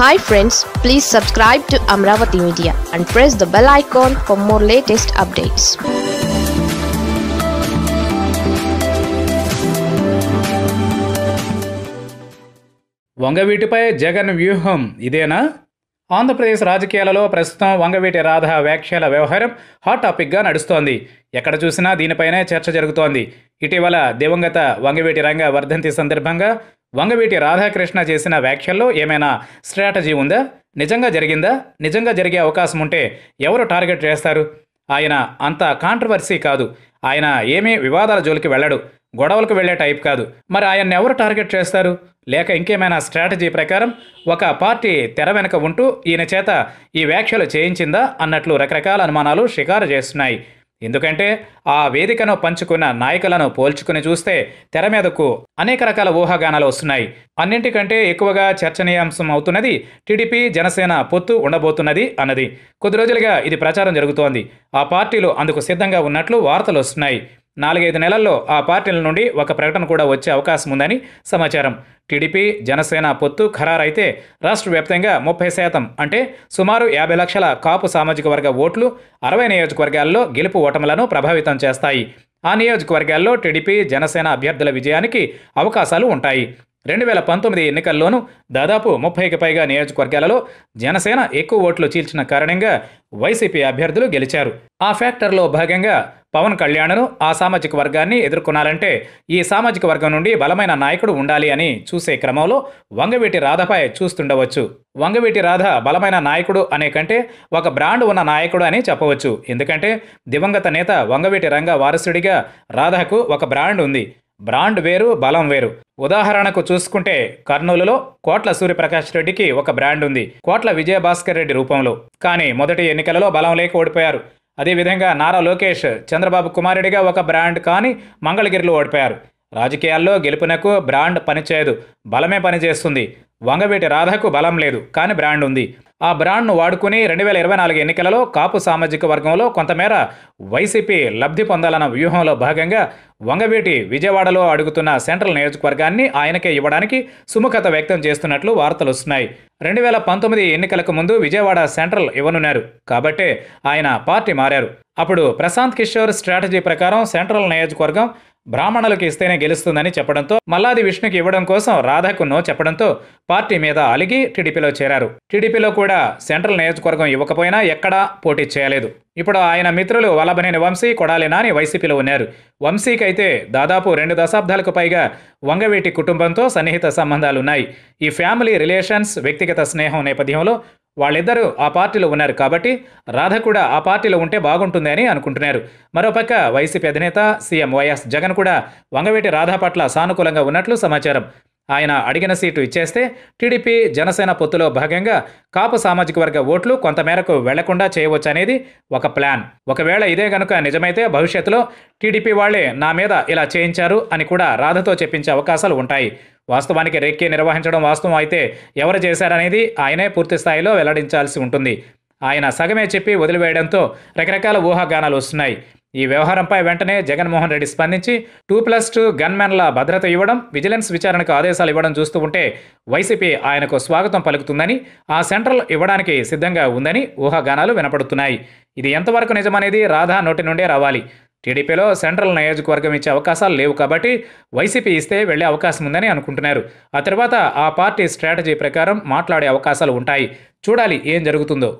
hi friends please subscribe to Amaravati media and press the bell icon for more latest updates వంగవీటిపై జగన్ వ్యూహం ఇదేనా ఆంధ్రప్రదేశ్ రాజకీయాలలో ప్రస్తుతం వంగవీటి రాధ వ్యాఖ్యల వ్యవహారం హాట్ టాపిక్గా నడుస్తోంది ఎక్కడ చూసినా దీనిపైనే చర్చ జరుగుతోంది ఇటీవల దివంగత వంగవీటి రంగ వర్ధంతి సందర్భంగా వంగవీటి రాధాకృష్ణ చేసిన వ్యాఖ్యల్లో ఏమైనా స్ట్రాటజీ ఉందా నిజంగా జరిగిందా నిజంగా జరిగే అవకాశం ఉంటే ఎవరు టార్గెట్ చేస్తారు ఆయన అంత కాంట్రవర్సీ కాదు ఆయన ఏమీ వివాదాల జోలికి వెళ్ళడు గొడవలకు వెళ్లే టైప్ కాదు మరి ఆయన్ని ఎవరు టార్గెట్ చేస్తారు లేక ఇంకేమైనా స్ట్రాటజీ ప్రకారం ఒక పార్టీ తెర వెనుక ఉంటూ ఈయన చేత ఈ వ్యాఖ్యలు చేయించిందా అన్నట్లు రకరకాల అనుమానాలు షికారు చేస్తున్నాయి ఎందుకంటే ఆ వేదికను పంచుకున్న నాయకులను పోల్చుకుని చూస్తే తెర మీదకు అనేక రకాల ఊహాగానాలు వస్తున్నాయి అన్నింటికంటే ఎక్కువగా చర్చనీయాంశం అవుతున్నది టీడీపీ జనసేన పొత్తు ఉండబోతున్నది అన్నది కొద్ది రోజులుగా ఇది ప్రచారం జరుగుతోంది ఆ పార్టీలు అందుకు సిద్ధంగా ఉన్నట్లు వార్తలు వస్తున్నాయి నాలుగైదు నెలల్లో ఆ పార్టీల నుండి ఒక ప్రకటన కూడా వచ్చే అవకాశం ఉందని సమాచారం టీడీపీ జనసేన పొత్తు ఖరారైతే రాష్ట్ర వ్యాప్తంగా ముప్పై శాతం అంటే సుమారు యాభై లక్షల కాపు సామాజిక వర్గ ఓట్లు అరవై నియోజకవర్గాల్లో గెలుపు ఓటములను ప్రభావితం చేస్తాయి ఆ నియోజకవర్గాల్లో టీడీపీ జనసేన అభ్యర్థుల విజయానికి అవకాశాలు ఉంటాయి రెండు వేల పంతొమ్మిది ఎన్నికల్లోనూ దాదాపు ముప్పైకి పైగా నియోజకవర్గాలలో జనసేన ఎక్కువ ఓట్లు చీల్చిన కారణంగా వైసీపీ అభ్యర్థులు గెలిచారు ఆ ఫ్యాక్టర్లో భాగంగా పవన్ కళ్యాణ్ను ఆ సామాజిక వర్గాన్ని ఎదుర్కొనాలంటే ఈ సామాజిక వర్గం నుండి బలమైన నాయకుడు ఉండాలి అని చూసే క్రమంలో వంగవీటి రాధపై చూస్తుండవచ్చు వంగవీటి రాధ బలమైన నాయకుడు అనే కంటే ఒక బ్రాండ్ ఉన్న నాయకుడు అని చెప్పవచ్చు ఎందుకంటే దివంగత నేత వంగవీటి రంగ వారసుడిగా రాధకు ఒక బ్రాండ్ ఉంది బ్రాండ్ వేరు బలం వేరు ఉదాహరణకు చూసుకుంటే కర్నూలులో కోట్ల సూర్యప్రకాష్ రెడ్డికి ఒక బ్రాండ్ ఉంది కోట్ల విజయభాస్కర్ రెడ్డి రూపంలో కానీ మొదటి ఎన్నికలలో బలం లేక ఓడిపోయారు అదేవిధంగా నారా లోకేష్ చంద్రబాబు కుమారుడిగా ఒక బ్రాండ్ కాని మంగళగిరిలో ఓడిపోయారు రాజకీయాల్లో గెలుపునకు బ్రాండ్ పనిచేయదు బలమే పనిచేస్తుంది వంగవీటి రాధకు బలం లేదు కానీ బ్రాండ్ ఉంది ఆ బ్రాండ్ను వాడుకుని రెండు వేల ఇరవై నాలుగు ఎన్నికలలో కాపు సామాజిక వర్గంలో కొంతమేర వైసీపీ లబ్ధి పొందాలన్న వ్యూహంలో భాగంగా వంగవీటి విజయవాడలో అడుగుతున్న సెంట్రల్ నియోజకవర్గాన్ని ఆయనకే ఇవ్వడానికి సుముఖత వ్యక్తం చేస్తున్నట్లు వార్తలు వస్తున్నాయి రెండు వేల పంతొమ్మిది ఎన్నికలకు ముందు విజయవాడ సెంట్రల్ ఇవ్వనున్నారు కాబట్టే ఆయన పార్టీ మారారు అప్పుడు ప్రశాంత్ కిషోర్ స్ట్రాటజీ ప్రకారం సెంట్రల్ నియోజకవర్గం బ్రాహ్మణులకు ఇస్తేనే గెలుస్తుందని చెప్పడంతో మల్లాది విష్ణుకి ఇవ్వడం కోసం రాధకు నో చెప్పడంతో పార్టీ మీద అలిగి టీడీపీలో చేరారు టీడీపీలో కూడా సెంట్రల్ నియోజకవర్గం ఇవ్వకపోయినా ఎక్కడా పోటీ చేయలేదు ఇప్పుడు ఆయన మిత్రులు వల్లభనేని వంశీ కొడాలి నాని వైసీపీలో ఉన్నారు వంశీకైతే దాదాపు రెండు దశాబ్దాలకు పైగా వంగవీటి కుటుంబంతో సన్నిహిత సంబంధాలున్నాయి ఈ ఫ్యామిలీ రిలేషన్స్ వ్యక్తిగత స్నేహం నేపథ్యంలో వాళ్ళిద్దరూ ఆ పార్టీలో ఉన్నారు కాబట్టి రాధ కూడా ఆ పార్టీలో ఉంటే బాగుంటుంది అని అనుకుంటున్నారు మరోపక్క వైసీపీ అధినేత సీఎం వైఎస్ జగన్ కూడా వంగవేటి రాధ పట్ల సానుకూలంగా ఉన్నట్లు సమాచారం ఆయన అడిగిన సీటు ఇచ్చేస్తే టీడీపీ జనసేన పొత్తులో భాగంగా కాపు సామాజిక వర్గ ఓట్లు కొంతమేరకు వెళ్లకుండా చేయవచ్చనేది ఒక ప్లాన్ ఒకవేళ ఇదే గనుక నిజమైతే భవిష్యత్తులో టీడీపీ వాళ్లే నా మీద ఇలా చేయించారు అని కూడా రాధతో చెప్పించే అవకాశాలు ఉంటాయి వాస్తవానికి రెక్కి నిర్వహించడం వాస్తవం అయితే ఎవరు చేశారనేది ఆయనే పూర్తి స్థాయిలో వెల్లడించాల్సి ఉంటుంది ఆయన సగమే చెప్పి వదిలివేయడంతో రకరకాల ఊహాగానాలు వస్తున్నాయి ఈ వ్యవహారంపై వెంటనే జగన్మోహన్ రెడ్డి స్పందించి టూ ప్లస్ టూ గన్మెన్ల భద్రత ఇవ్వడం విజిలెన్స్ విచారణకు ఆదేశాలు ఇవ్వడం చూస్తూ ఉంటే వైసీపీ ఆయనకు స్వాగతం పలుకుతుందని ఆ సెంట్రల్ ఇవ్వడానికి సిద్ధంగా ఉందని ఊహాగానాలు వినపడుతున్నాయి ఇది ఎంతవరకు నిజమనేది రాధా నోటి నుండే రావాలి టీడీపీలో సెంట్రల్ నియోజకవర్గం ఇచ్చే అవకాశాలు లేవు కాబట్టి వైసీపీ ఇస్తే వెళ్లే అవకాశం ఉందని అనుకుంటున్నారు ఆ తర్వాత ఆ పార్టీ స్ట్రాటజీ ప్రకారం మాట్లాడే అవకాశాలు ఉంటాయి చూడాలి ఏం జరుగుతుందో